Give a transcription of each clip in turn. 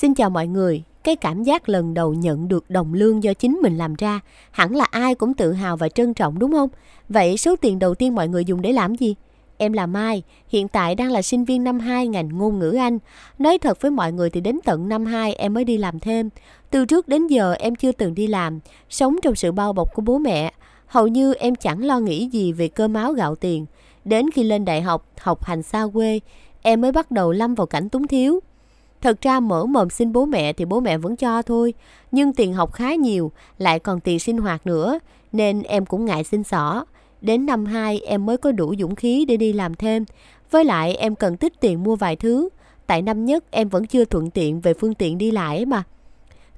Xin chào mọi người, cái cảm giác lần đầu nhận được đồng lương do chính mình làm ra, hẳn là ai cũng tự hào và trân trọng đúng không? Vậy số tiền đầu tiên mọi người dùng để làm gì? Em là Mai, hiện tại đang là sinh viên năm 2 ngành ngôn ngữ Anh. Nói thật với mọi người thì đến tận năm 2 em mới đi làm thêm. Từ trước đến giờ em chưa từng đi làm, sống trong sự bao bọc của bố mẹ. Hầu như em chẳng lo nghĩ gì về cơm áo gạo tiền. Đến khi lên đại học, học hành xa quê, em mới bắt đầu lâm vào cảnh túng thiếu. Thật ra mở mồm xin bố mẹ thì bố mẹ vẫn cho thôi, nhưng tiền học khá nhiều, lại còn tiền sinh hoạt nữa, nên em cũng ngại xin xỏ. Đến năm 2 em mới có đủ dũng khí để đi làm thêm, với lại em cần tích tiền mua vài thứ, tại năm nhất em vẫn chưa thuận tiện về phương tiện đi lại mà.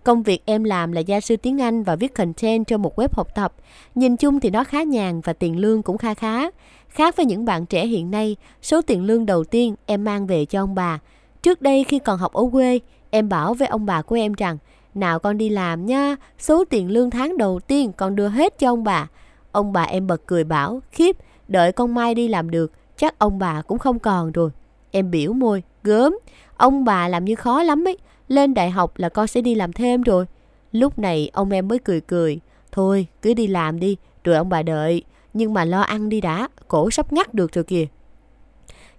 Công việc em làm là gia sư tiếng Anh và viết content cho một web học tập. Nhìn chung thì nó khá nhàn và tiền lương cũng kha khá. Khác với những bạn trẻ hiện nay, số tiền lương đầu tiên em mang về cho ông bà. Trước đây khi còn học ở quê, em bảo với ông bà của em rằng nào con đi làm nha, số tiền lương tháng đầu tiên con đưa hết cho ông bà. Ông bà em bật cười bảo, khiếp, đợi con Mai đi làm được, chắc ông bà cũng không còn rồi. Em biểu môi, gớm, ông bà làm như khó lắm ấy, lên đại học là con sẽ đi làm thêm rồi. Lúc này ông em mới cười cười, thôi cứ đi làm đi, rồi ông bà đợi, nhưng mà lo ăn đi đã, cổ sắp ngắt được rồi kìa.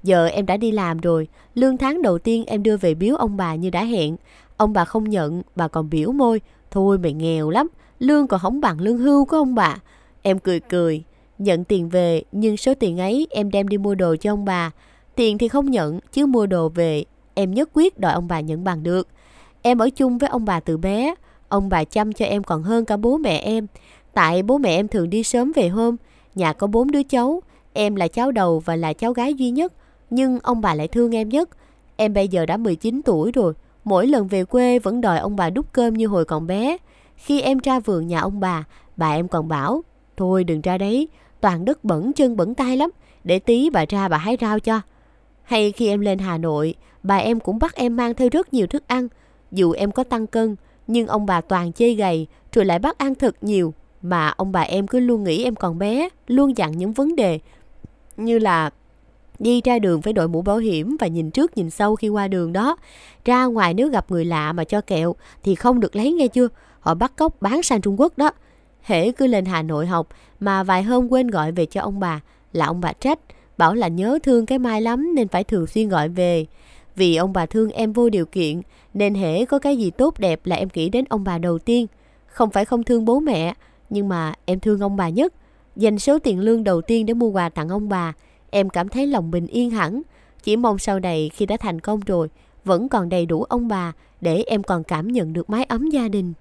Giờ em đã đi làm rồi, lương tháng đầu tiên em đưa về biếu ông bà như đã hẹn. Ông bà không nhận, bà còn biểu môi. Thôi mày nghèo lắm, lương còn không bằng lương hưu của ông bà. Em cười cười, nhận tiền về nhưng số tiền ấy em đem đi mua đồ cho ông bà. Tiền thì không nhận chứ mua đồ về em nhất quyết đòi ông bà nhận bằng được. Em ở chung với ông bà từ bé, ông bà chăm cho em còn hơn cả bố mẹ em. Tại bố mẹ em thường đi sớm về hôm, nhà có bốn đứa cháu, em là cháu đầu và là cháu gái duy nhất nhưng ông bà lại thương em nhất. Em bây giờ đã 19 tuổi rồi, mỗi lần về quê vẫn đòi ông bà đút cơm như hồi còn bé. Khi em ra vườn nhà ông bà, bà em còn bảo, thôi đừng ra đấy, toàn đất bẩn chân bẩn tay lắm, để tí bà ra bà hái rau cho. Hay khi em lên Hà Nội, bà em cũng bắt em mang theo rất nhiều thức ăn. Dù em có tăng cân, nhưng ông bà toàn chê gầy, rồi lại bắt ăn thật nhiều. Mà ông bà em cứ luôn nghĩ em còn bé, luôn dặn những vấn đề như là đi ra đường phải đội mũ bảo hiểm và nhìn trước nhìn sau khi qua đường đó. Ra ngoài nếu gặp người lạ mà cho kẹo thì không được lấy nghe chưa, họ bắt cóc bán sang Trung Quốc đó. Hễ cứ lên Hà Nội học mà vài hôm quên gọi về cho ông bà là ông bà trách, bảo là nhớ thương cái Mai lắm nên phải thường xuyên gọi về. Vì ông bà thương em vô điều kiện nên hễ có cái gì tốt đẹp là em nghĩ đến ông bà đầu tiên. Không phải không thương bố mẹ, nhưng mà em thương ông bà nhất. Dành số tiền lương đầu tiên để mua quà tặng ông bà, Em cảm thấy lòng bình yên hẳn. Chỉ mong sau này khi đã thành công rồi, vẫn còn đầy đủ ông bà để em còn cảm nhận được mái ấm gia đình.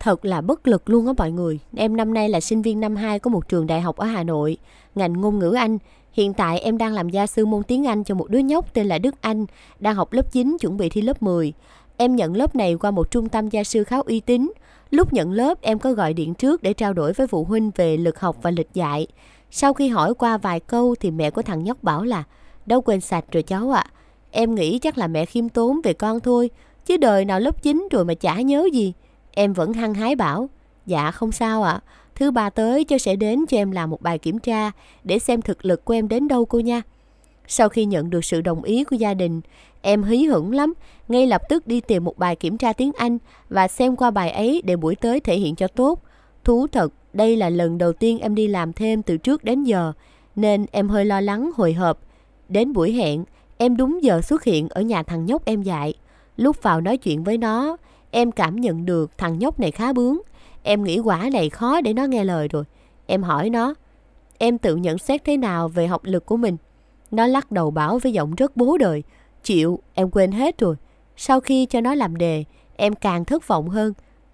Thật là bất lực luôn á mọi người. Em năm nay là sinh viên năm 2 của một trường đại học ở Hà Nội, ngành ngôn ngữ Anh. Hiện tại em đang làm gia sư môn tiếng Anh cho một đứa nhóc tên là Đức Anh, đang học lớp 9 chuẩn bị thi lớp 10. Em nhận lớp này qua một trung tâm gia sư khá uy tín. Lúc nhận lớp em có gọi điện trước để trao đổi với phụ huynh về lực học và lịch dạy. Sau khi hỏi qua vài câu thì mẹ của thằng nhóc bảo là Đâu quên sạch rồi cháu ạ. À. Em nghĩ chắc là mẹ khiêm tốn về con thôi. Chứ đời nào lớp 9 rồi mà chả nhớ gì. Em vẫn hăng hái bảo. Dạ không sao ạ. À. Thứ ba tới cho sẽ đến cho em làm một bài kiểm tra để xem thực lực của em đến đâu cô nha. Sau khi nhận được sự đồng ý của gia đình, em hí hửng lắm, ngay lập tức đi tìm một bài kiểm tra tiếng Anh và xem qua bài ấy để buổi tới thể hiện cho tốt. Thú thật, đây là lần đầu tiên em đi làm thêm từ trước đến giờ, nên em hơi lo lắng hồi hộp. Đến buổi hẹn, em đúng giờ xuất hiện ở nhà thằng nhóc em dạy. Lúc vào nói chuyện với nó, em cảm nhận được thằng nhóc này khá bướng. Em nghĩ quả này khó để nó nghe lời rồi. Em hỏi nó, em tự nhận xét thế nào về học lực của mình? Nó lắc đầu bảo với giọng rất bố đời. Chịu, em quên hết rồi. Sau khi cho nó làm đề, em càng thất vọng hơn.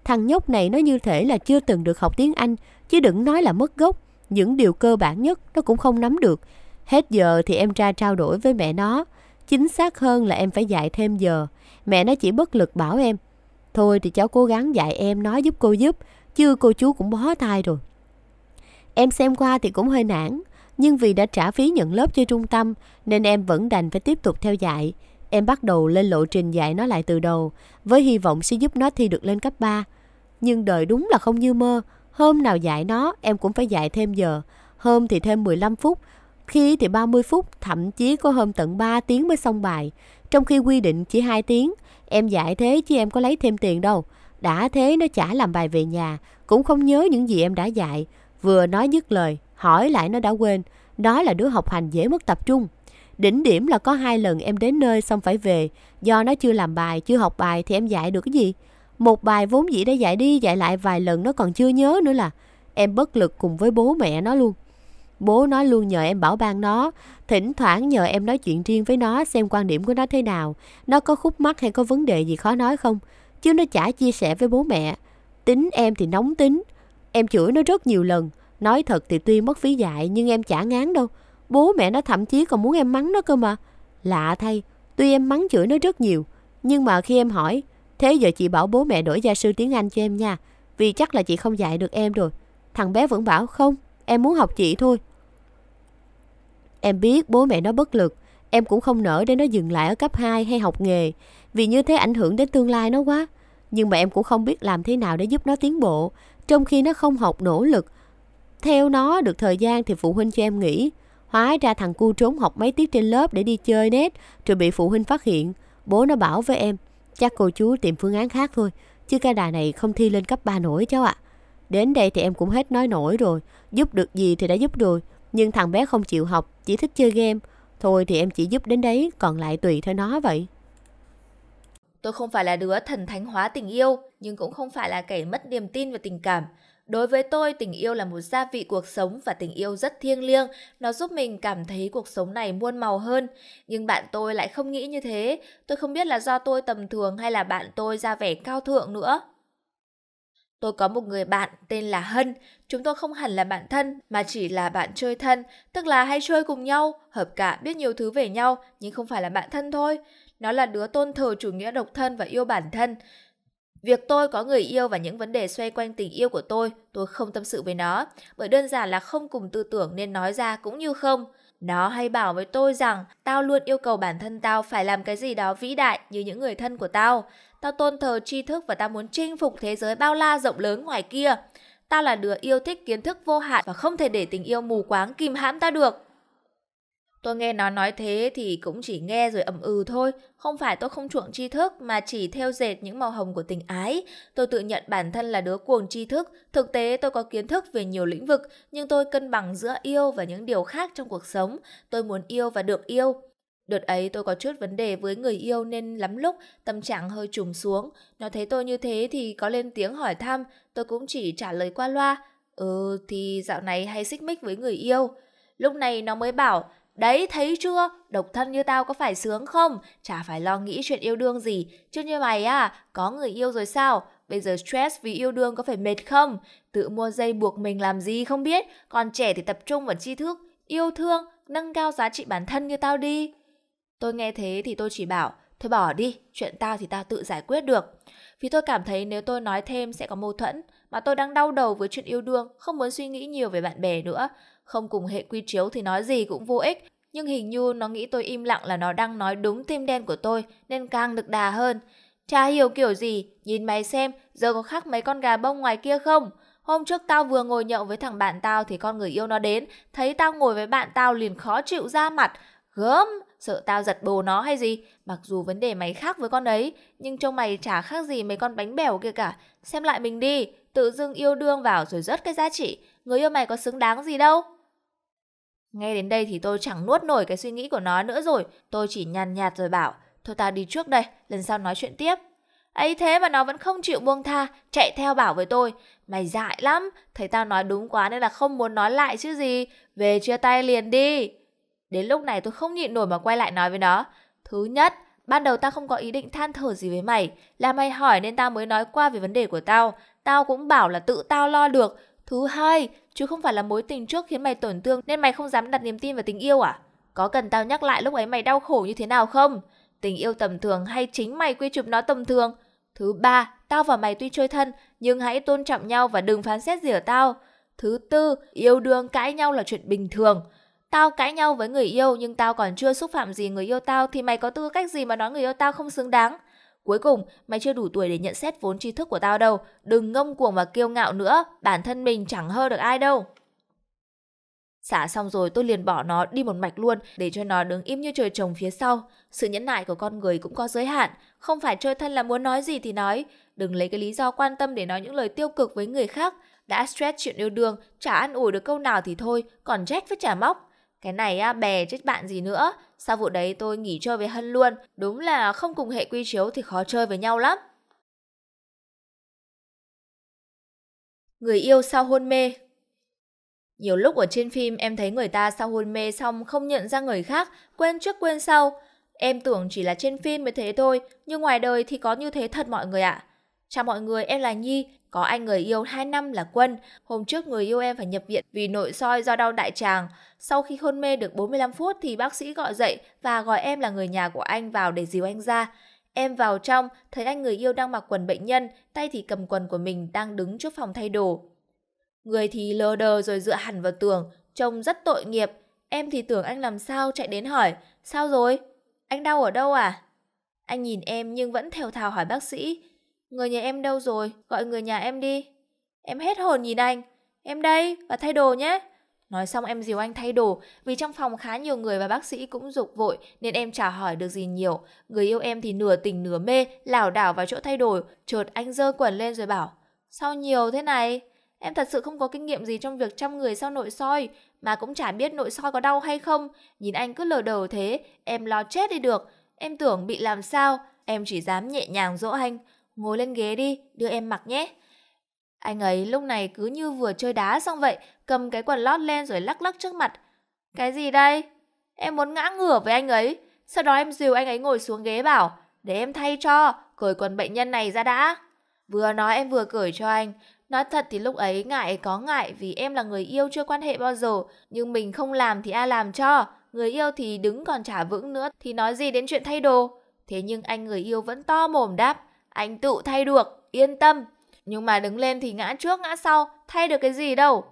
Thằng nhóc này nó như thể là chưa từng được học tiếng Anh, chứ đừng nói là mất gốc. Những điều cơ bản nhất nó cũng không nắm được. Hết giờ thì em ra trao đổi với mẹ nó. Chính xác hơn là em phải dạy thêm giờ. Mẹ nó chỉ bất lực bảo em. Thôi thì cháu cố gắng dạy em nói giúp cô giúp, chứ cô chú cũng bó tay rồi. Em xem qua thì cũng hơi nản, nhưng vì đã trả phí nhận lớp cho trung tâm nên em vẫn đành phải tiếp tục theo dạy. Em bắt đầu lên lộ trình dạy nó lại từ đầu với hy vọng sẽ giúp nó thi được lên cấp 3. Nhưng đời đúng là không như mơ. Hôm nào dạy nó, em cũng phải dạy thêm giờ. Hôm thì thêm 15 phút, khi thì 30 phút, thậm chí có hôm tận 3 tiếng mới xong bài. Trong khi quy định chỉ 2 tiếng, em dạy thế chứ em có lấy thêm tiền đâu. Đã thế nó chả làm bài về nhà, cũng không nhớ những gì em đã dạy. Vừa nói dứt lời, hỏi lại nó đã quên. Đó là đứa học hành dễ mất tập trung. Đỉnh điểm là có hai lần em đến nơi xong phải về, do nó chưa làm bài, chưa học bài thì em dạy được cái gì? Một bài vốn dĩ đã dạy đi dạy lại vài lần nó còn chưa nhớ nữa là em bất lực cùng với bố mẹ nó luôn. Bố nó luôn nhờ em bảo ban nó, thỉnh thoảng nhờ em nói chuyện riêng với nó xem quan điểm của nó thế nào, nó có khúc mắc hay có vấn đề gì khó nói không, chứ nó chả chia sẻ với bố mẹ. Tính em thì nóng tính, em chửi nó rất nhiều lần, nói thật thì tuy mất phí dạy nhưng em chả ngán đâu. Bố mẹ nó thậm chí còn muốn em mắng nó cơ mà. Lạ thay, tuy em mắng chửi nó rất nhiều, nhưng mà khi em hỏi, Thế giờ chị bảo bố mẹ đổi gia sư tiếng Anh cho em nha, vì chắc là chị không dạy được em rồi. Thằng bé vẫn bảo không, em muốn học chị thôi. Em biết bố mẹ nó bất lực, em cũng không nỡ để nó dừng lại ở cấp 2 hay học nghề, vì như thế ảnh hưởng đến tương lai nó quá. Nhưng mà em cũng không biết làm thế nào để giúp nó tiến bộ, trong khi nó không học nỗ lực. Theo nó được thời gian thì phụ huynh cho em nghỉ. Hóa ra thằng cu trốn học mấy tiết trên lớp để đi chơi nét, rồi bị phụ huynh phát hiện. Bố nó bảo với em, Chắc cô chú tìm phương án khác thôi, chứ cái đà này không thi lên cấp 3 nổi cháu ạ. À. Đến đây thì em cũng hết nói nổi rồi, giúp được gì thì đã giúp rồi, nhưng thằng bé không chịu học, chỉ thích chơi game. Thôi thì em chỉ giúp đến đấy, còn lại tùy theo nó vậy. Tôi không phải là đứa thần thánh hóa tình yêu, nhưng cũng không phải là kẻ mất niềm tin và tình cảm. Đối với tôi, tình yêu là một gia vị cuộc sống và tình yêu rất thiêng liêng, nó giúp mình cảm thấy cuộc sống này muôn màu hơn. Nhưng bạn tôi lại không nghĩ như thế, tôi không biết là do tôi tầm thường hay là bạn tôi ra vẻ cao thượng nữa. Tôi có một người bạn tên là Hân, chúng tôi không hẳn là bạn thân mà chỉ là bạn chơi thân, tức là hay chơi cùng nhau, hợp cả biết nhiều thứ về nhau nhưng không phải là bạn thân thôi. Nó là đứa tôn thờ chủ nghĩa độc thân và yêu bản thân. Việc tôi có người yêu và những vấn đề xoay quanh tình yêu của tôi, tôi không tâm sự với nó, bởi đơn giản là không cùng tư tưởng nên nói ra cũng như không. Nó hay bảo với tôi rằng tao luôn yêu cầu bản thân tao phải làm cái gì đó vĩ đại như những người thân của tao. Tao tôn thờ tri thức và tao muốn chinh phục thế giới bao la rộng lớn ngoài kia. Tao là đứa yêu thích kiến thức vô hạn và không thể để tình yêu mù quáng kìm hãm tao được. Tôi nghe nó nói thế thì cũng chỉ nghe rồi ẩm ừ thôi, không phải tôi không chuộng tri thức mà chỉ theo dệt những màu hồng của tình ái. Tôi tự nhận bản thân là đứa cuồng tri thức, thực tế tôi có kiến thức về nhiều lĩnh vực, nhưng tôi cân bằng giữa yêu và những điều khác trong cuộc sống. Tôi muốn yêu và được yêu. Đợt ấy tôi có chút vấn đề với người yêu nên lắm lúc tâm trạng hơi trùng xuống. Nó thấy tôi như thế thì có lên tiếng hỏi thăm, tôi cũng chỉ trả lời qua loa. Ừ thì dạo này hay xích mích với người yêu. Lúc này nó mới bảo Đấy, thấy chưa? Độc thân như tao có phải sướng không? Chả phải lo nghĩ chuyện yêu đương gì. Chứ như mày à, có người yêu rồi sao? Bây giờ stress vì yêu đương có phải mệt không? Tự mua dây buộc mình làm gì không biết. Còn trẻ thì tập trung vào tri thức, yêu thương, nâng cao giá trị bản thân như tao đi. Tôi nghe thế thì tôi chỉ bảo, thôi bỏ đi, chuyện tao thì tao tự giải quyết được. Vì tôi cảm thấy nếu tôi nói thêm sẽ có mâu thuẫn, mà tôi đang đau đầu với chuyện yêu đương, không muốn suy nghĩ nhiều về bạn bè nữa không cùng hệ quy chiếu thì nói gì cũng vô ích. Nhưng hình như nó nghĩ tôi im lặng là nó đang nói đúng tim đen của tôi nên càng được đà hơn. cha hiểu kiểu gì, nhìn mày xem, giờ có khác mấy con gà bông ngoài kia không? Hôm trước tao vừa ngồi nhậu với thằng bạn tao thì con người yêu nó đến, thấy tao ngồi với bạn tao liền khó chịu ra mặt. Gớm, sợ tao giật bồ nó hay gì? Mặc dù vấn đề mày khác với con ấy, nhưng trông mày chả khác gì mấy con bánh bèo kia cả. Xem lại mình đi, tự dưng yêu đương vào rồi rớt cái giá trị, người yêu mày có xứng đáng gì đâu. Nghe đến đây thì tôi chẳng nuốt nổi cái suy nghĩ của nó nữa rồi, tôi chỉ nhàn nhạt rồi bảo, thôi tao đi trước đây, lần sau nói chuyện tiếp. ấy thế mà nó vẫn không chịu buông tha, chạy theo bảo với tôi, mày dại lắm, thấy tao nói đúng quá nên là không muốn nói lại chứ gì, về chia tay liền đi. Đến lúc này tôi không nhịn nổi mà quay lại nói với nó, thứ nhất, ban đầu tao không có ý định than thở gì với mày, là mày hỏi nên tao mới nói qua về vấn đề của tao, tao cũng bảo là tự tao lo được, Thứ hai, chứ không phải là mối tình trước khiến mày tổn thương nên mày không dám đặt niềm tin vào tình yêu à? Có cần tao nhắc lại lúc ấy mày đau khổ như thế nào không? Tình yêu tầm thường hay chính mày quy chụp nó tầm thường? Thứ ba, tao và mày tuy chơi thân nhưng hãy tôn trọng nhau và đừng phán xét gì ở tao. Thứ tư, yêu đương cãi nhau là chuyện bình thường. Tao cãi nhau với người yêu nhưng tao còn chưa xúc phạm gì người yêu tao thì mày có tư cách gì mà nói người yêu tao không xứng đáng? Cuối cùng, mày chưa đủ tuổi để nhận xét vốn tri thức của tao đâu. Đừng ngông cuồng và kiêu ngạo nữa, bản thân mình chẳng hơ được ai đâu. Xả xong rồi tôi liền bỏ nó đi một mạch luôn để cho nó đứng im như trời trồng phía sau. Sự nhẫn nại của con người cũng có giới hạn, không phải chơi thân là muốn nói gì thì nói. Đừng lấy cái lý do quan tâm để nói những lời tiêu cực với người khác. Đã stress chuyện yêu đương, chả ăn ủi được câu nào thì thôi, còn trách với chả móc. Cái này á, bè chết bạn gì nữa. Sau vụ đấy tôi nghỉ chơi với Hân luôn. Đúng là không cùng hệ quy chiếu thì khó chơi với nhau lắm. Người yêu sau hôn mê Nhiều lúc ở trên phim em thấy người ta sau hôn mê xong không nhận ra người khác, quên trước quên sau. Em tưởng chỉ là trên phim mới thế thôi, nhưng ngoài đời thì có như thế thật mọi người ạ. À. Chào mọi người, em là Nhi, có anh người yêu 2 năm là Quân, hôm trước người yêu em phải nhập viện vì nội soi do đau đại tràng. Sau khi hôn mê được 45 phút thì bác sĩ gọi dậy và gọi em là người nhà của anh vào để dìu anh ra. Em vào trong, thấy anh người yêu đang mặc quần bệnh nhân, tay thì cầm quần của mình đang đứng trước phòng thay đồ. Người thì lờ đờ rồi dựa hẳn vào tường, trông rất tội nghiệp. Em thì tưởng anh làm sao chạy đến hỏi, sao rồi? Anh đau ở đâu à? Anh nhìn em nhưng vẫn thều thào hỏi bác sĩ, Người nhà em đâu rồi, gọi người nhà em đi. Em hết hồn nhìn anh. Em đây, và thay đồ nhé. Nói xong em dìu anh thay đồ, vì trong phòng khá nhiều người và bác sĩ cũng dục vội nên em chả hỏi được gì nhiều. Người yêu em thì nửa tỉnh nửa mê, lảo đảo vào chỗ thay đồ, chợt anh dơ quần lên rồi bảo Sao nhiều thế này? Em thật sự không có kinh nghiệm gì trong việc chăm người sau nội soi, mà cũng chả biết nội soi có đau hay không. Nhìn anh cứ lờ đầu thế, em lo chết đi được. Em tưởng bị làm sao, em chỉ dám nhẹ nhàng dỗ anh ngồi lên ghế đi, đưa em mặc nhé. Anh ấy lúc này cứ như vừa chơi đá xong vậy, cầm cái quần lót lên rồi lắc lắc trước mặt. Cái gì đây? Em muốn ngã ngửa với anh ấy. Sau đó em dìu anh ấy ngồi xuống ghế bảo, để em thay cho, cởi quần bệnh nhân này ra đã. Vừa nói em vừa cởi cho anh. Nói thật thì lúc ấy ngại có ngại vì em là người yêu chưa quan hệ bao giờ, nhưng mình không làm thì ai làm cho. Người yêu thì đứng còn trả vững nữa thì nói gì đến chuyện thay đồ. Thế nhưng anh người yêu vẫn to mồm đáp anh tự thay được, yên tâm. Nhưng mà đứng lên thì ngã trước ngã sau, thay được cái gì đâu.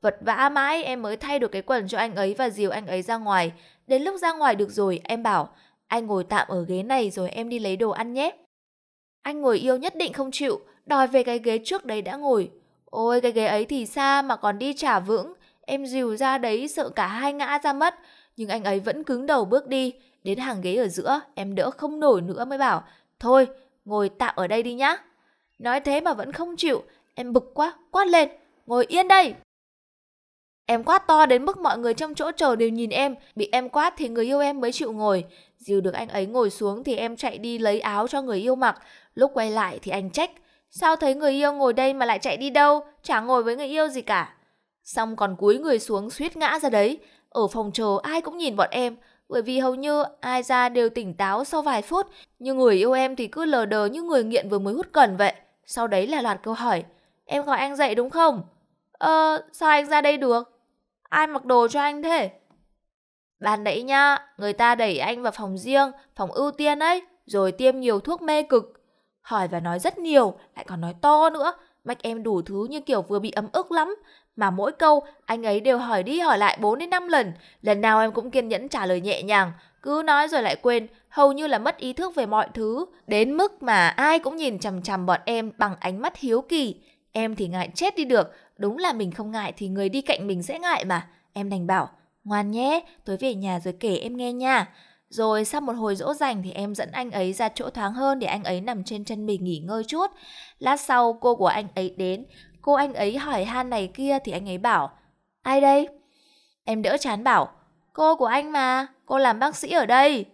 Vật vã mãi em mới thay được cái quần cho anh ấy và dìu anh ấy ra ngoài. Đến lúc ra ngoài được rồi, em bảo, anh ngồi tạm ở ghế này rồi em đi lấy đồ ăn nhé. Anh ngồi yêu nhất định không chịu, đòi về cái ghế trước đấy đã ngồi. Ôi cái ghế ấy thì xa mà còn đi trả vững, em dìu ra đấy sợ cả hai ngã ra mất. Nhưng anh ấy vẫn cứng đầu bước đi, đến hàng ghế ở giữa, em đỡ không nổi nữa mới bảo, thôi ngồi tạm ở đây đi nhá. Nói thế mà vẫn không chịu, em bực quá, quát lên, ngồi yên đây. Em quát to đến mức mọi người trong chỗ chờ đều nhìn em, bị em quát thì người yêu em mới chịu ngồi. Dìu được anh ấy ngồi xuống thì em chạy đi lấy áo cho người yêu mặc, lúc quay lại thì anh trách. Sao thấy người yêu ngồi đây mà lại chạy đi đâu, chả ngồi với người yêu gì cả. Xong còn cúi người xuống suýt ngã ra đấy, ở phòng chờ ai cũng nhìn bọn em, bởi vì hầu như ai ra đều tỉnh táo sau vài phút, nhưng người yêu em thì cứ lờ đờ như người nghiện vừa mới hút cần vậy. Sau đấy là loạt câu hỏi. Em gọi anh dậy đúng không? Ờ, sao anh ra đây được? Ai mặc đồ cho anh thế? Ban nãy nha, người ta đẩy anh vào phòng riêng, phòng ưu tiên ấy, rồi tiêm nhiều thuốc mê cực. Hỏi và nói rất nhiều, lại còn nói to nữa, mạch em đủ thứ như kiểu vừa bị ấm ức lắm, mà mỗi câu anh ấy đều hỏi đi hỏi lại 4 đến 5 lần, lần nào em cũng kiên nhẫn trả lời nhẹ nhàng, cứ nói rồi lại quên, hầu như là mất ý thức về mọi thứ, đến mức mà ai cũng nhìn chằm chằm bọn em bằng ánh mắt hiếu kỳ. Em thì ngại chết đi được, đúng là mình không ngại thì người đi cạnh mình sẽ ngại mà. Em đành bảo, ngoan nhé, tối về nhà rồi kể em nghe nha. Rồi sau một hồi dỗ dành thì em dẫn anh ấy ra chỗ thoáng hơn để anh ấy nằm trên chân mình nghỉ ngơi chút. Lát sau cô của anh ấy đến, Cô anh ấy hỏi han này kia thì anh ấy bảo, ai đây? Em đỡ chán bảo, cô của anh mà, cô làm bác sĩ ở đây.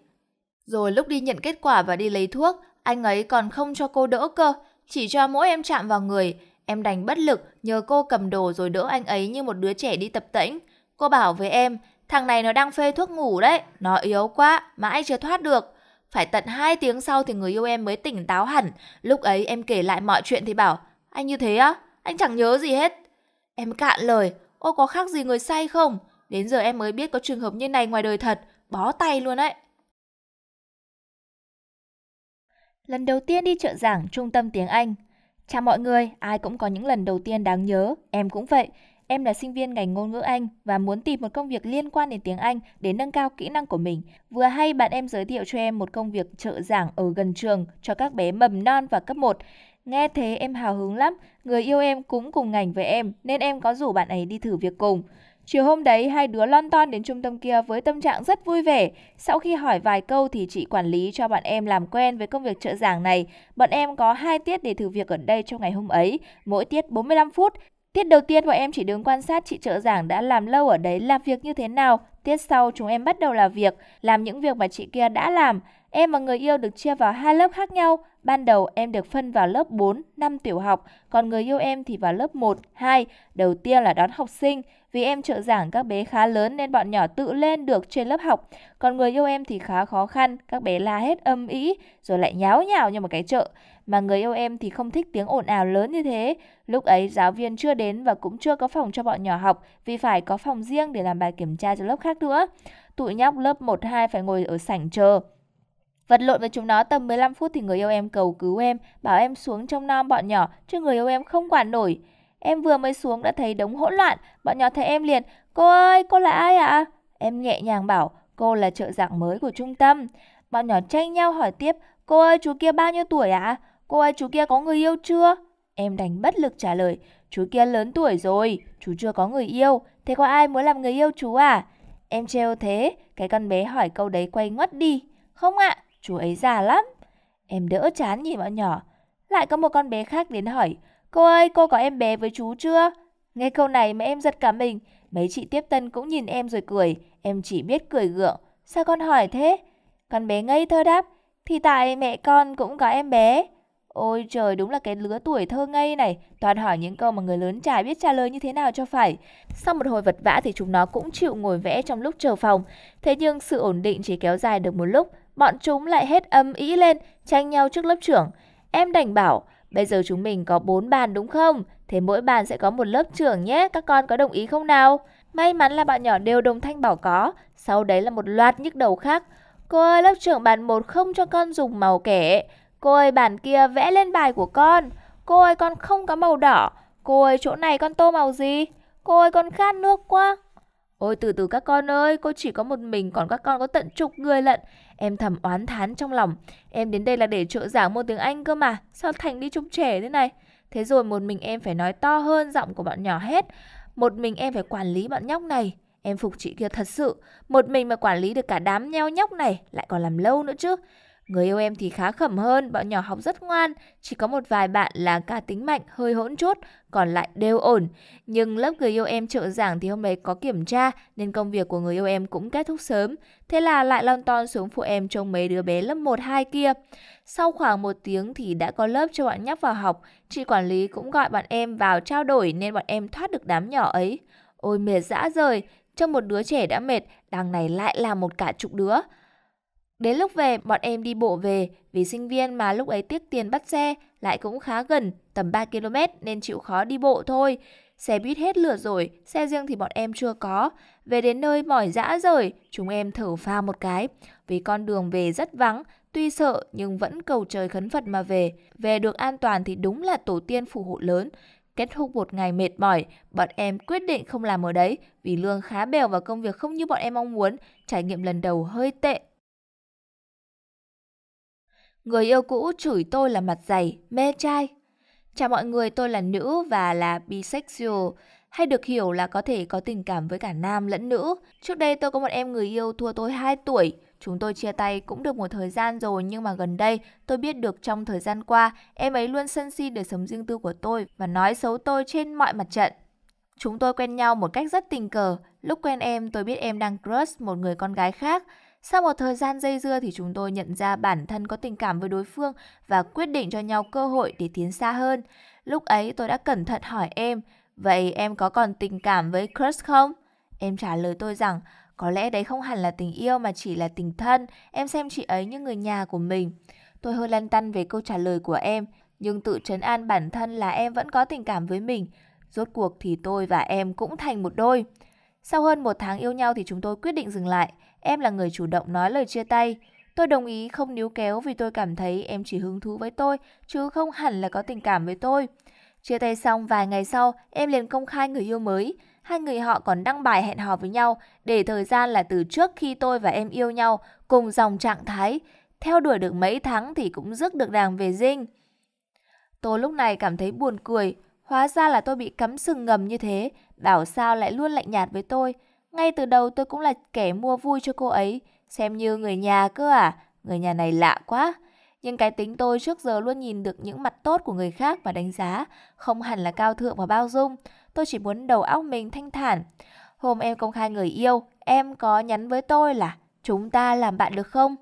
Rồi lúc đi nhận kết quả và đi lấy thuốc, anh ấy còn không cho cô đỡ cơ, chỉ cho mỗi em chạm vào người. Em đành bất lực nhờ cô cầm đồ rồi đỡ anh ấy như một đứa trẻ đi tập tễnh. Cô bảo với em, thằng này nó đang phê thuốc ngủ đấy, nó yếu quá, mãi chưa thoát được. Phải tận 2 tiếng sau thì người yêu em mới tỉnh táo hẳn. Lúc ấy em kể lại mọi chuyện thì bảo, anh như thế á? anh chẳng nhớ gì hết. Em cạn lời, ô có khác gì người say không? Đến giờ em mới biết có trường hợp như này ngoài đời thật, bó tay luôn đấy. Lần đầu tiên đi trợ giảng trung tâm tiếng Anh. Chào mọi người, ai cũng có những lần đầu tiên đáng nhớ, em cũng vậy. Em là sinh viên ngành ngôn ngữ Anh và muốn tìm một công việc liên quan đến tiếng Anh để nâng cao kỹ năng của mình. Vừa hay bạn em giới thiệu cho em một công việc trợ giảng ở gần trường cho các bé mầm non và cấp 1. Nghe thế em hào hứng lắm, người yêu em cũng cùng ngành với em nên em có rủ bạn ấy đi thử việc cùng. Chiều hôm đấy, hai đứa lon ton đến trung tâm kia với tâm trạng rất vui vẻ. Sau khi hỏi vài câu thì chị quản lý cho bọn em làm quen với công việc trợ giảng này. Bọn em có hai tiết để thử việc ở đây trong ngày hôm ấy, mỗi tiết 45 phút. Tiết đầu tiên bọn em chỉ đứng quan sát chị trợ giảng đã làm lâu ở đấy làm việc như thế nào. Tiết sau chúng em bắt đầu làm việc, làm những việc mà chị kia đã làm. Em và người yêu được chia vào hai lớp khác nhau. Ban đầu em được phân vào lớp 4, năm tiểu học, còn người yêu em thì vào lớp 1, 2. Đầu tiên là đón học sinh, vì em trợ giảng các bé khá lớn nên bọn nhỏ tự lên được trên lớp học. Còn người yêu em thì khá khó khăn, các bé la hết âm ý, rồi lại nháo nhào như một cái chợ. Mà người yêu em thì không thích tiếng ồn ào lớn như thế. Lúc ấy giáo viên chưa đến và cũng chưa có phòng cho bọn nhỏ học, vì phải có phòng riêng để làm bài kiểm tra cho lớp khác nữa. Tụi nhóc lớp 1-2 phải ngồi ở sảnh chờ. Vật lộn với chúng nó tầm 15 phút thì người yêu em cầu cứu em, bảo em xuống trong non bọn nhỏ, chứ người yêu em không quản nổi. Em vừa mới xuống đã thấy đống hỗn loạn, bọn nhỏ thấy em liền, cô ơi, cô là ai ạ? À? Em nhẹ nhàng bảo, cô là trợ giảng mới của trung tâm. Bọn nhỏ tranh nhau hỏi tiếp, cô ơi, chú kia bao nhiêu tuổi ạ? À? Cô ơi, chú kia có người yêu chưa? Em đành bất lực trả lời, chú kia lớn tuổi rồi, chú chưa có người yêu, thế có ai muốn làm người yêu chú à? Em trêu thế, cái con bé hỏi câu đấy quay ngoắt đi. Không ạ, à, chú ấy già lắm. Em đỡ chán nhìn bọn nhỏ. Lại có một con bé khác đến hỏi, cô ơi, cô có em bé với chú chưa? Nghe câu này mà em giật cả mình, mấy chị tiếp tân cũng nhìn em rồi cười, em chỉ biết cười gượng. Sao con hỏi thế? Con bé ngây thơ đáp, thì tại mẹ con cũng có em bé. Ôi trời, đúng là cái lứa tuổi thơ ngây này, toàn hỏi những câu mà người lớn chả biết trả lời như thế nào cho phải. Sau một hồi vật vã thì chúng nó cũng chịu ngồi vẽ trong lúc chờ phòng. Thế nhưng sự ổn định chỉ kéo dài được một lúc, bọn chúng lại hết âm ý lên, tranh nhau trước lớp trưởng. Em đành bảo, bây giờ chúng mình có 4 bàn đúng không? Thế mỗi bàn sẽ có một lớp trưởng nhé, các con có đồng ý không nào? May mắn là bọn nhỏ đều đồng thanh bảo có, sau đấy là một loạt nhức đầu khác. Cô ơi, lớp trưởng bàn 1 không cho con dùng màu kẻ. Cô ơi, bàn kia vẽ lên bài của con. Cô ơi, con không có màu đỏ. Cô ơi, chỗ này con tô màu gì? Cô ơi, con khát nước quá. Ôi từ từ các con ơi, cô chỉ có một mình còn các con có tận chục người lận. Em thầm oán thán trong lòng, em đến đây là để trợ giảng môn tiếng Anh cơ mà, sao Thành đi trông trẻ thế này? Thế rồi một mình em phải nói to hơn giọng của bọn nhỏ hết, một mình em phải quản lý bọn nhóc này. Em phục chị kia thật sự, một mình mà quản lý được cả đám nheo nhóc này lại còn làm lâu nữa chứ. Người yêu em thì khá khẩm hơn, bọn nhỏ học rất ngoan, chỉ có một vài bạn là cá tính mạnh, hơi hỗn chút, còn lại đều ổn. Nhưng lớp người yêu em trợ giảng thì hôm đấy có kiểm tra nên công việc của người yêu em cũng kết thúc sớm. Thế là lại lon ton xuống phụ em trông mấy đứa bé lớp 1-2 kia. Sau khoảng một tiếng thì đã có lớp cho bọn nhóc vào học, chị quản lý cũng gọi bọn em vào trao đổi nên bọn em thoát được đám nhỏ ấy. Ôi mệt dã rời, trong một đứa trẻ đã mệt, đằng này lại là một cả chục đứa. Đến lúc về, bọn em đi bộ về, vì sinh viên mà lúc ấy tiếc tiền bắt xe, lại cũng khá gần, tầm 3 km nên chịu khó đi bộ thôi. Xe buýt hết lửa rồi, xe riêng thì bọn em chưa có. Về đến nơi mỏi dã rời, chúng em thở phao một cái. Vì con đường về rất vắng, tuy sợ nhưng vẫn cầu trời khấn Phật mà về. Về được an toàn thì đúng là tổ tiên phù hộ lớn. Kết thúc một ngày mệt mỏi, bọn em quyết định không làm ở đấy vì lương khá bèo và công việc không như bọn em mong muốn. Trải nghiệm lần đầu hơi tệ Người yêu cũ chửi tôi là mặt dày, mê trai. Chào mọi người, tôi là nữ và là bisexual, hay được hiểu là có thể có tình cảm với cả nam lẫn nữ. Trước đây tôi có một em người yêu thua tôi 2 tuổi, chúng tôi chia tay cũng được một thời gian rồi nhưng mà gần đây tôi biết được trong thời gian qua em ấy luôn sân si để sống riêng tư của tôi và nói xấu tôi trên mọi mặt trận. Chúng tôi quen nhau một cách rất tình cờ, lúc quen em tôi biết em đang crush một người con gái khác sau một thời gian dây dưa thì chúng tôi nhận ra bản thân có tình cảm với đối phương và quyết định cho nhau cơ hội để tiến xa hơn. Lúc ấy tôi đã cẩn thận hỏi em, vậy em có còn tình cảm với Chris không? Em trả lời tôi rằng có lẽ đấy không hẳn là tình yêu mà chỉ là tình thân, em xem chị ấy như người nhà của mình. Tôi hơi lăn tăn về câu trả lời của em, nhưng tự trấn an bản thân là em vẫn có tình cảm với mình. Rốt cuộc thì tôi và em cũng thành một đôi. Sau hơn một tháng yêu nhau thì chúng tôi quyết định dừng lại. Em là người chủ động nói lời chia tay. Tôi đồng ý không níu kéo vì tôi cảm thấy em chỉ hứng thú với tôi, chứ không hẳn là có tình cảm với tôi. Chia tay xong vài ngày sau, em liền công khai người yêu mới. Hai người họ còn đăng bài hẹn hò với nhau, để thời gian là từ trước khi tôi và em yêu nhau, cùng dòng trạng thái. Theo đuổi được mấy tháng thì cũng rước được đàng về dinh. Tôi lúc này cảm thấy buồn cười, hóa ra là tôi bị cắm sừng ngầm như thế, bảo sao lại luôn lạnh nhạt với tôi. Ngay từ đầu tôi cũng là kẻ mua vui cho cô ấy, xem như người nhà cơ à, người nhà này lạ quá. Nhưng cái tính tôi trước giờ luôn nhìn được những mặt tốt của người khác và đánh giá, không hẳn là cao thượng và bao dung. Tôi chỉ muốn đầu óc mình thanh thản. Hôm em công khai người yêu, em có nhắn với tôi là chúng ta làm bạn được không?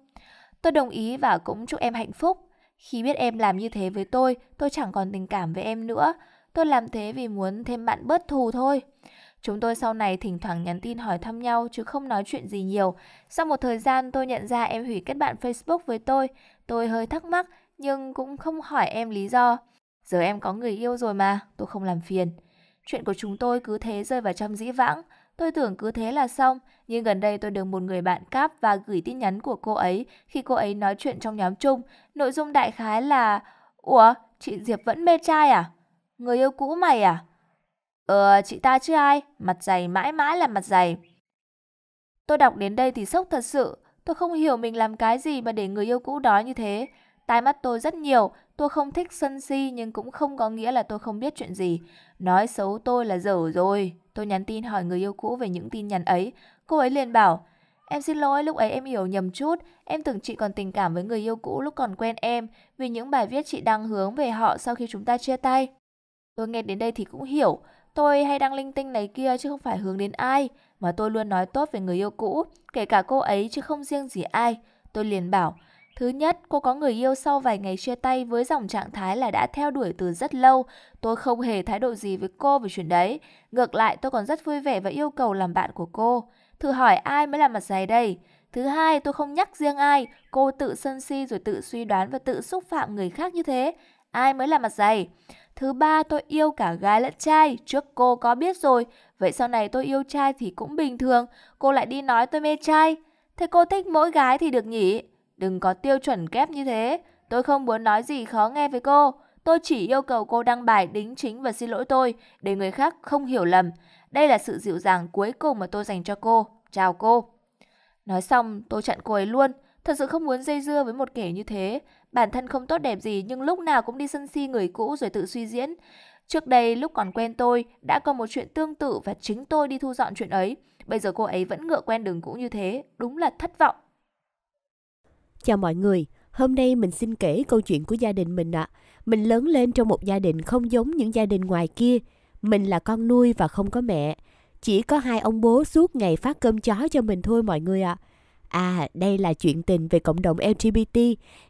Tôi đồng ý và cũng chúc em hạnh phúc. Khi biết em làm như thế với tôi, tôi chẳng còn tình cảm với em nữa. Tôi làm thế vì muốn thêm bạn bớt thù thôi. Chúng tôi sau này thỉnh thoảng nhắn tin hỏi thăm nhau chứ không nói chuyện gì nhiều. Sau một thời gian tôi nhận ra em hủy kết bạn Facebook với tôi. Tôi hơi thắc mắc nhưng cũng không hỏi em lý do. Giờ em có người yêu rồi mà, tôi không làm phiền. Chuyện của chúng tôi cứ thế rơi vào trong dĩ vãng. Tôi tưởng cứ thế là xong, nhưng gần đây tôi được một người bạn cáp và gửi tin nhắn của cô ấy khi cô ấy nói chuyện trong nhóm chung. Nội dung đại khái là Ủa, chị Diệp vẫn mê trai à? Người yêu cũ mày à? Ờ, chị ta chứ ai, mặt dày mãi mãi là mặt dày. Tôi đọc đến đây thì sốc thật sự, tôi không hiểu mình làm cái gì mà để người yêu cũ đói như thế. Tai mắt tôi rất nhiều, tôi không thích sân si nhưng cũng không có nghĩa là tôi không biết chuyện gì. Nói xấu tôi là dở rồi. Tôi nhắn tin hỏi người yêu cũ về những tin nhắn ấy. Cô ấy liền bảo, Em xin lỗi, lúc ấy em hiểu nhầm chút. Em tưởng chị còn tình cảm với người yêu cũ lúc còn quen em vì những bài viết chị đăng hướng về họ sau khi chúng ta chia tay. Tôi nghe đến đây thì cũng hiểu, Tôi hay đăng linh tinh này kia chứ không phải hướng đến ai, mà tôi luôn nói tốt về người yêu cũ, kể cả cô ấy chứ không riêng gì ai. Tôi liền bảo, Thứ nhất, cô có người yêu sau vài ngày chia tay với dòng trạng thái là đã theo đuổi từ rất lâu. Tôi không hề thái độ gì với cô về chuyện đấy. Ngược lại, tôi còn rất vui vẻ và yêu cầu làm bạn của cô. Thử hỏi ai mới là mặt dày đây? Thứ hai, tôi không nhắc riêng ai. Cô tự sân si rồi tự suy đoán và tự xúc phạm người khác như thế ai mới là mặt dày. Thứ ba, tôi yêu cả gái lẫn trai, trước cô có biết rồi, vậy sau này tôi yêu trai thì cũng bình thường, cô lại đi nói tôi mê trai. Thế cô thích mỗi gái thì được nhỉ? Đừng có tiêu chuẩn kép như thế, tôi không muốn nói gì khó nghe với cô. Tôi chỉ yêu cầu cô đăng bài đính chính và xin lỗi tôi, để người khác không hiểu lầm. Đây là sự dịu dàng cuối cùng mà tôi dành cho cô. Chào cô. Nói xong, tôi chặn cô ấy luôn. Thật sự không muốn dây dưa với một kẻ như thế. Bản thân không tốt đẹp gì nhưng lúc nào cũng đi sân si người cũ rồi tự suy diễn. Trước đây lúc còn quen tôi đã có một chuyện tương tự và chính tôi đi thu dọn chuyện ấy. Bây giờ cô ấy vẫn ngựa quen đường cũ như thế, đúng là thất vọng. Chào mọi người, hôm nay mình xin kể câu chuyện của gia đình mình ạ. À. Mình lớn lên trong một gia đình không giống những gia đình ngoài kia. Mình là con nuôi và không có mẹ. Chỉ có hai ông bố suốt ngày phát cơm chó cho mình thôi mọi người ạ. À à đây là chuyện tình về cộng đồng LGBT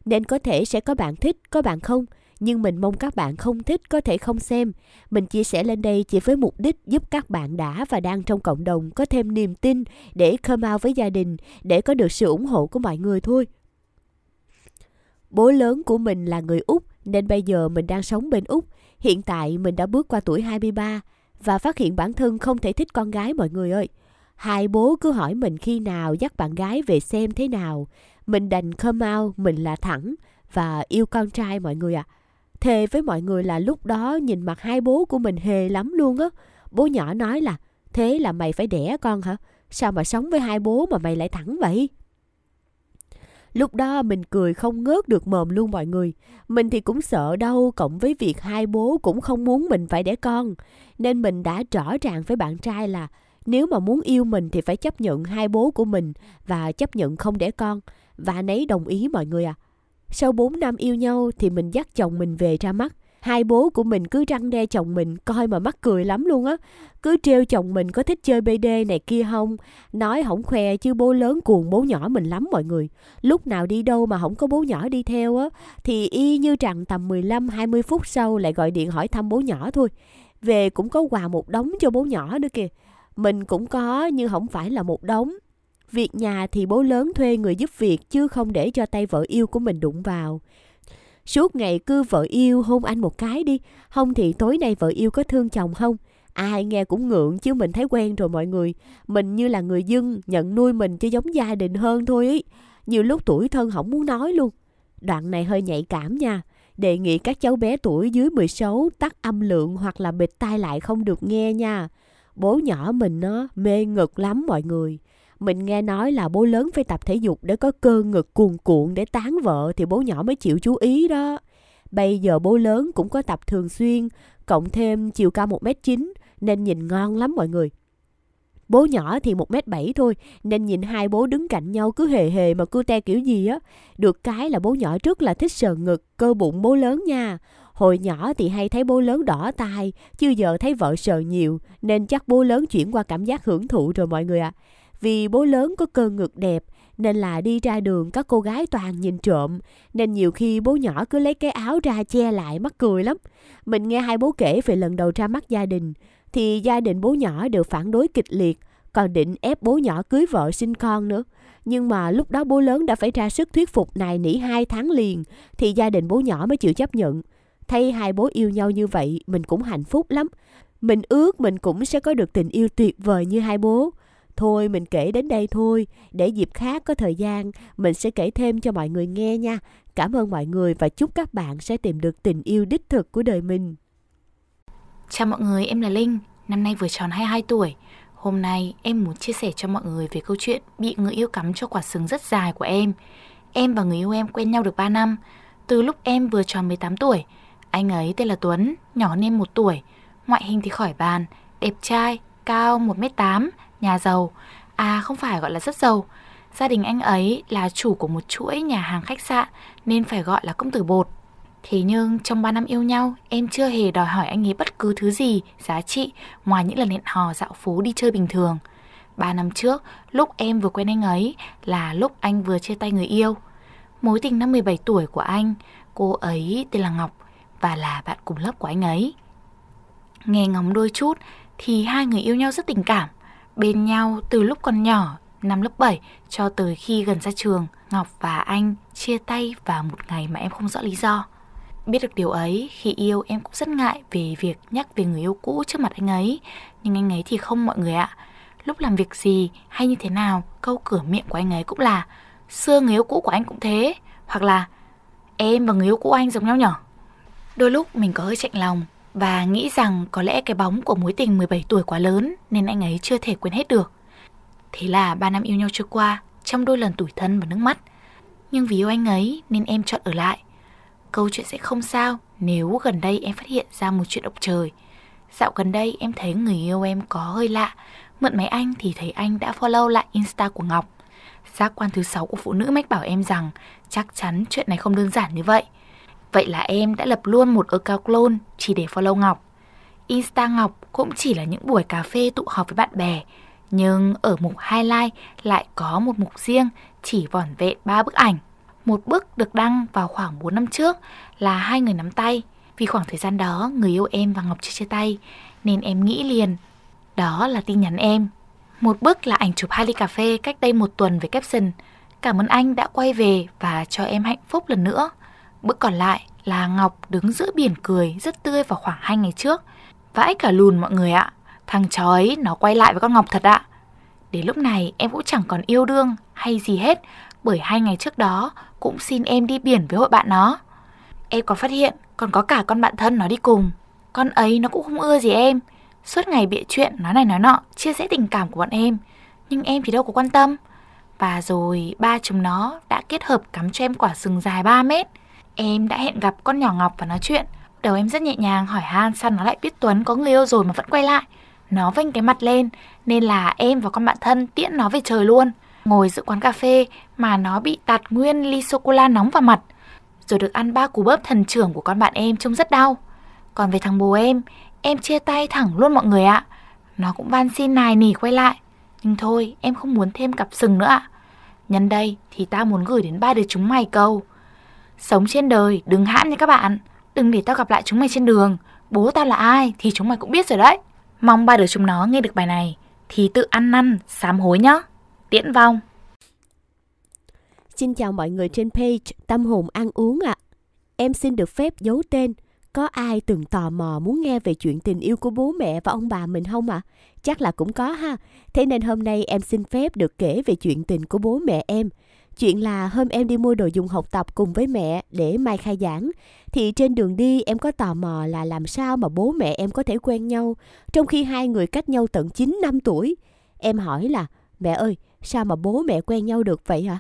nên có thể sẽ có bạn thích, có bạn không. Nhưng mình mong các bạn không thích có thể không xem. Mình chia sẻ lên đây chỉ với mục đích giúp các bạn đã và đang trong cộng đồng có thêm niềm tin để come out với gia đình, để có được sự ủng hộ của mọi người thôi. Bố lớn của mình là người Úc nên bây giờ mình đang sống bên Úc. Hiện tại mình đã bước qua tuổi 23 và phát hiện bản thân không thể thích con gái mọi người ơi. Hai bố cứ hỏi mình khi nào dắt bạn gái về xem thế nào. Mình đành come out, mình là thẳng và yêu con trai mọi người ạ. À. Thề với mọi người là lúc đó nhìn mặt hai bố của mình hề lắm luôn á. Bố nhỏ nói là thế là mày phải đẻ con hả? Sao mà sống với hai bố mà mày lại thẳng vậy? Lúc đó mình cười không ngớt được mồm luôn mọi người. Mình thì cũng sợ đâu, cộng với việc hai bố cũng không muốn mình phải đẻ con. Nên mình đã rõ ràng với bạn trai là nếu mà muốn yêu mình thì phải chấp nhận hai bố của mình và chấp nhận không đẻ con và nấy đồng ý mọi người à sau 4 năm yêu nhau thì mình dắt chồng mình về ra mắt hai bố của mình cứ răng đe chồng mình coi mà mắc cười lắm luôn á cứ trêu chồng mình có thích chơi bd này kia không nói hổng khoe chứ bố lớn cuồng bố nhỏ mình lắm mọi người lúc nào đi đâu mà không có bố nhỏ đi theo á thì y như rằng tầm 15 20 phút sau lại gọi điện hỏi thăm bố nhỏ thôi về cũng có quà một đống cho bố nhỏ nữa kìa mình cũng có nhưng không phải là một đống. Việc nhà thì bố lớn thuê người giúp việc chứ không để cho tay vợ yêu của mình đụng vào. Suốt ngày cứ vợ yêu hôn anh một cái đi, không thì tối nay vợ yêu có thương chồng không? Ai nghe cũng ngượng chứ mình thấy quen rồi mọi người. Mình như là người dân, nhận nuôi mình cho giống gia đình hơn thôi ý. Nhiều lúc tuổi thân không muốn nói luôn. Đoạn này hơi nhạy cảm nha. Đề nghị các cháu bé tuổi dưới 16 tắt âm lượng hoặc là bịt tai lại không được nghe nha bố nhỏ mình nó mê ngực lắm mọi người mình nghe nói là bố lớn phải tập thể dục để có cơ ngực cuồn cuộn để tán vợ thì bố nhỏ mới chịu chú ý đó. Bây giờ bố lớn cũng có tập thường xuyên, cộng thêm chiều cao 1m9 nên nhìn ngon lắm mọi người. Bố nhỏ thì 1m7 thôi nên nhìn hai bố đứng cạnh nhau cứ hề hề mà cứ te kiểu gì á. Được cái là bố nhỏ rất là thích sờ ngực, cơ bụng bố lớn nha. Hồi nhỏ thì hay thấy bố lớn đỏ tai, chưa giờ thấy vợ sợ nhiều, nên chắc bố lớn chuyển qua cảm giác hưởng thụ rồi mọi người ạ. À. Vì bố lớn có cơ ngực đẹp, nên là đi ra đường các cô gái toàn nhìn trộm, nên nhiều khi bố nhỏ cứ lấy cái áo ra che lại mắc cười lắm. Mình nghe hai bố kể về lần đầu ra mắt gia đình, thì gia đình bố nhỏ đều phản đối kịch liệt, còn định ép bố nhỏ cưới vợ sinh con nữa. Nhưng mà lúc đó bố lớn đã phải ra sức thuyết phục này nỉ hai tháng liền, thì gia đình bố nhỏ mới chịu chấp nhận. Thấy hai bố yêu nhau như vậy, mình cũng hạnh phúc lắm. Mình ước mình cũng sẽ có được tình yêu tuyệt vời như hai bố. Thôi mình kể đến đây thôi, để dịp khác có thời gian, mình sẽ kể thêm cho mọi người nghe nha. Cảm ơn mọi người và chúc các bạn sẽ tìm được tình yêu đích thực của đời mình. Chào mọi người, em là Linh, năm nay vừa tròn 22 tuổi. Hôm nay em muốn chia sẻ cho mọi người về câu chuyện bị người yêu cắm cho quả sừng rất dài của em. Em và người yêu em quen nhau được 3 năm, từ lúc em vừa tròn 18 tuổi, anh ấy tên là Tuấn, nhỏ nên một tuổi, ngoại hình thì khỏi bàn, đẹp trai, cao 1m8, nhà giàu. À không phải gọi là rất giàu. Gia đình anh ấy là chủ của một chuỗi nhà hàng khách sạn nên phải gọi là công tử bột. Thế nhưng trong 3 năm yêu nhau, em chưa hề đòi hỏi anh ấy bất cứ thứ gì, giá trị ngoài những lần hẹn hò dạo phố đi chơi bình thường. 3 năm trước, lúc em vừa quen anh ấy là lúc anh vừa chia tay người yêu. Mối tình năm 17 tuổi của anh, cô ấy tên là Ngọc, và là bạn cùng lớp của anh ấy. Nghe ngóng đôi chút thì hai người yêu nhau rất tình cảm, bên nhau từ lúc còn nhỏ, năm lớp 7 cho tới khi gần ra trường, Ngọc và anh chia tay vào một ngày mà em không rõ lý do. Biết được điều ấy, khi yêu em cũng rất ngại về việc nhắc về người yêu cũ trước mặt anh ấy, nhưng anh ấy thì không mọi người ạ. Lúc làm việc gì hay như thế nào, câu cửa miệng của anh ấy cũng là xưa người yêu cũ của anh cũng thế, hoặc là em và người yêu cũ anh giống nhau nhở? Đôi lúc mình có hơi chạnh lòng và nghĩ rằng có lẽ cái bóng của mối tình 17 tuổi quá lớn nên anh ấy chưa thể quên hết được. Thế là 3 năm yêu nhau trôi qua trong đôi lần tủi thân và nước mắt. Nhưng vì yêu anh ấy nên em chọn ở lại. Câu chuyện sẽ không sao nếu gần đây em phát hiện ra một chuyện động trời. Dạo gần đây em thấy người yêu em có hơi lạ, mượn máy anh thì thấy anh đã follow lại Insta của Ngọc. Giác quan thứ sáu của phụ nữ mách bảo em rằng chắc chắn chuyện này không đơn giản như vậy – Vậy là em đã lập luôn một account clone chỉ để follow Ngọc. Insta Ngọc cũng chỉ là những buổi cà phê tụ họp với bạn bè, nhưng ở mục highlight lại có một mục riêng chỉ vỏn vẹn ba bức ảnh. Một bức được đăng vào khoảng 4 năm trước là hai người nắm tay. Vì khoảng thời gian đó người yêu em và Ngọc chưa chia tay nên em nghĩ liền đó là tin nhắn em. Một bức là ảnh chụp hai ly cà phê cách đây một tuần với caption Cảm ơn anh đã quay về và cho em hạnh phúc lần nữa. Bức còn lại là Ngọc đứng giữa biển cười rất tươi vào khoảng hai ngày trước. Vãi cả lùn mọi người ạ, thằng chó ấy nó quay lại với con Ngọc thật ạ. Đến lúc này em cũng chẳng còn yêu đương hay gì hết bởi hai ngày trước đó cũng xin em đi biển với hội bạn nó. Em còn phát hiện còn có cả con bạn thân nó đi cùng. Con ấy nó cũng không ưa gì em, suốt ngày bịa chuyện nói này nói nọ, chia rẽ tình cảm của bọn em. Nhưng em thì đâu có quan tâm. Và rồi ba chúng nó đã kết hợp cắm cho em quả sừng dài 3 mét. Em đã hẹn gặp con nhỏ Ngọc và nói chuyện. Đầu em rất nhẹ nhàng hỏi han sao nó lại biết Tuấn có người yêu rồi mà vẫn quay lại. Nó vênh cái mặt lên, nên là em và con bạn thân tiễn nó về trời luôn. Ngồi giữa quán cà phê mà nó bị tạt nguyên ly sô-cô-la nóng vào mặt. Rồi được ăn ba củ bóp thần trưởng của con bạn em trông rất đau. Còn về thằng bố em, em chia tay thẳng luôn mọi người ạ. Nó cũng van xin nài nỉ quay lại. Nhưng thôi, em không muốn thêm cặp sừng nữa ạ. Nhân đây thì ta muốn gửi đến ba đứa chúng mày câu. Sống trên đời, đừng hãm nha các bạn. Đừng để tao gặp lại chúng mày trên đường. Bố tao là ai thì chúng mày cũng biết rồi đấy. Mong ba đứa chúng nó nghe được bài này thì tự ăn năn, sám hối nhá. Tiễn vong. Xin chào mọi người trên page Tâm hồn ăn uống ạ. À. Em xin được phép giấu tên. Có ai từng tò mò muốn nghe về chuyện tình yêu của bố mẹ và ông bà mình không ạ? À? Chắc là cũng có ha. Thế nên hôm nay em xin phép được kể về chuyện tình của bố mẹ em. Chuyện là hôm em đi mua đồ dùng học tập cùng với mẹ để mai khai giảng, thì trên đường đi em có tò mò là làm sao mà bố mẹ em có thể quen nhau, trong khi hai người cách nhau tận 9 năm tuổi. Em hỏi là, mẹ ơi, sao mà bố mẹ quen nhau được vậy hả?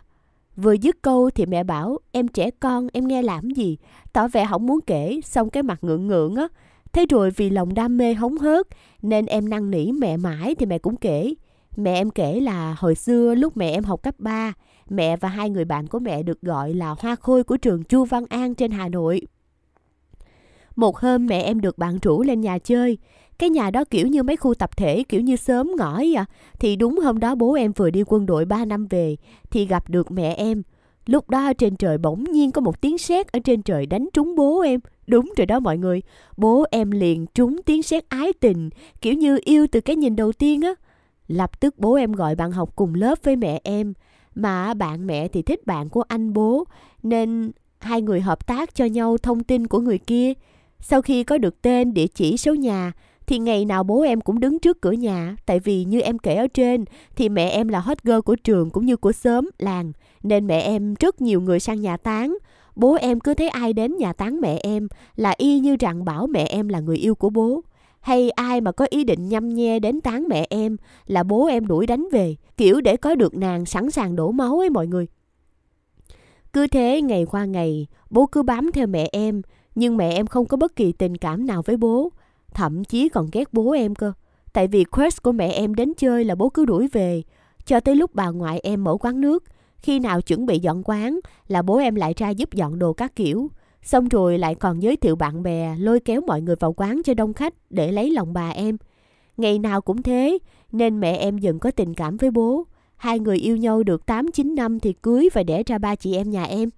Vừa dứt câu thì mẹ bảo, em trẻ con, em nghe làm gì? Tỏ vẻ không muốn kể, xong cái mặt ngượng ngượng á. Thế rồi vì lòng đam mê hóng hớt, nên em năn nỉ mẹ mãi thì mẹ cũng kể. Mẹ em kể là hồi xưa lúc mẹ em học cấp 3, Mẹ và hai người bạn của mẹ được gọi là hoa khôi của trường Chu Văn An trên Hà Nội. Một hôm mẹ em được bạn rủ lên nhà chơi. Cái nhà đó kiểu như mấy khu tập thể, kiểu như sớm ngõ ấy à. Thì đúng hôm đó bố em vừa đi quân đội 3 năm về, thì gặp được mẹ em. Lúc đó trên trời bỗng nhiên có một tiếng sét ở trên trời đánh trúng bố em. Đúng rồi đó mọi người, bố em liền trúng tiếng sét ái tình, kiểu như yêu từ cái nhìn đầu tiên á. Lập tức bố em gọi bạn học cùng lớp với mẹ em, mà bạn mẹ thì thích bạn của anh bố, nên hai người hợp tác cho nhau thông tin của người kia. Sau khi có được tên, địa chỉ, số nhà, thì ngày nào bố em cũng đứng trước cửa nhà. Tại vì như em kể ở trên, thì mẹ em là hot girl của trường cũng như của xóm, làng. Nên mẹ em rất nhiều người sang nhà tán. Bố em cứ thấy ai đến nhà tán mẹ em là y như rằng bảo mẹ em là người yêu của bố hay ai mà có ý định nhăm nhe đến tán mẹ em là bố em đuổi đánh về, kiểu để có được nàng sẵn sàng đổ máu ấy mọi người. Cứ thế ngày qua ngày, bố cứ bám theo mẹ em, nhưng mẹ em không có bất kỳ tình cảm nào với bố, thậm chí còn ghét bố em cơ. Tại vì crush của mẹ em đến chơi là bố cứ đuổi về, cho tới lúc bà ngoại em mở quán nước, khi nào chuẩn bị dọn quán là bố em lại ra giúp dọn đồ các kiểu. Xong rồi lại còn giới thiệu bạn bè, lôi kéo mọi người vào quán cho đông khách để lấy lòng bà em. Ngày nào cũng thế, nên mẹ em dần có tình cảm với bố. Hai người yêu nhau được 8-9 năm thì cưới và đẻ ra ba chị em nhà em.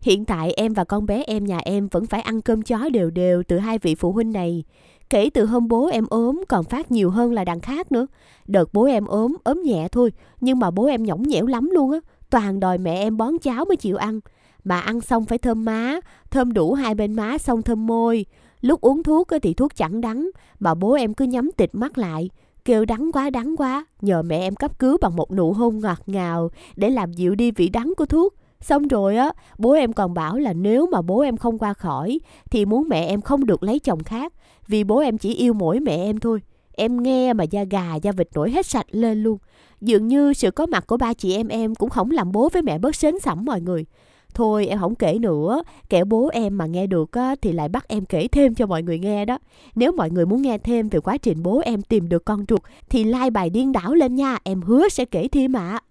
Hiện tại em và con bé em nhà em vẫn phải ăn cơm chó đều đều từ hai vị phụ huynh này. Kể từ hôm bố em ốm còn phát nhiều hơn là đằng khác nữa. Đợt bố em ốm, ốm nhẹ thôi, nhưng mà bố em nhõng nhẽo lắm luôn á. Toàn đòi mẹ em bón cháo mới chịu ăn bà ăn xong phải thơm má, thơm đủ hai bên má xong thơm môi. Lúc uống thuốc thì thuốc chẳng đắng, bà bố em cứ nhắm tịt mắt lại. Kêu đắng quá đắng quá, nhờ mẹ em cấp cứu bằng một nụ hôn ngọt ngào để làm dịu đi vị đắng của thuốc. Xong rồi á, bố em còn bảo là nếu mà bố em không qua khỏi thì muốn mẹ em không được lấy chồng khác vì bố em chỉ yêu mỗi mẹ em thôi. Em nghe mà da gà, da vịt nổi hết sạch lên luôn. Dường như sự có mặt của ba chị em em cũng không làm bố với mẹ bớt sến sẩm mọi người. Thôi em không kể nữa, kẻo bố em mà nghe được á, thì lại bắt em kể thêm cho mọi người nghe đó. Nếu mọi người muốn nghe thêm về quá trình bố em tìm được con chuột thì like bài điên đảo lên nha, em hứa sẽ kể thêm ạ. À.